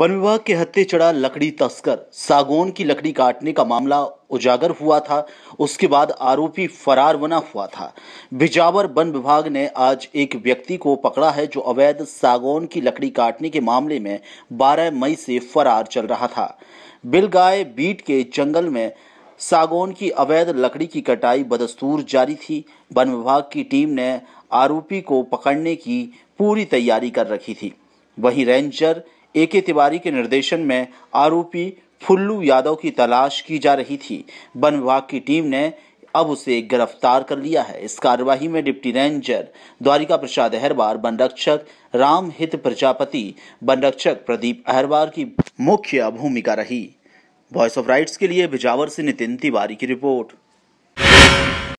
one विभाग के हत्थे चढ़ा लकड़ी तस्कर सागौन की लकड़ी काटने का मामला उजागर हुआ था उसके बाद आरोपी फरार बना हुआ था बिजावर वन विभाग ने आज एक व्यक्ति को पकड़ा है जो अवैध सागौन की लकड़ी काटने के मामले में 12 मई से फरार चल रहा था बिलगाय बीट के जंगल में सागौन की अवैध लकड़ी की कटाई बदस्तूर जारी थी वन विभाग की टीम ने आरोपी को पकड़ने की पूरी तैयारी कर रखी थी वहीं रेंजर ए के तिवारी के निर्देशन में आरोपी फुल्लू यादव की तलाश की जा रही थी वन विभाग की टीम ने अब उसे गिरफ्तार कर लिया है इस कार्यवाही में डिप्टी रेंजर द्वारिका प्रसाद अहरवार वन रक्षक राम हित प्रजापति वन रक्षक प्रदीप अहरवार की मुख्य भूमिका रही वॉइस ऑफ राइट्स के लिए बिजावर से नितिन तिवारी की रिपोर्ट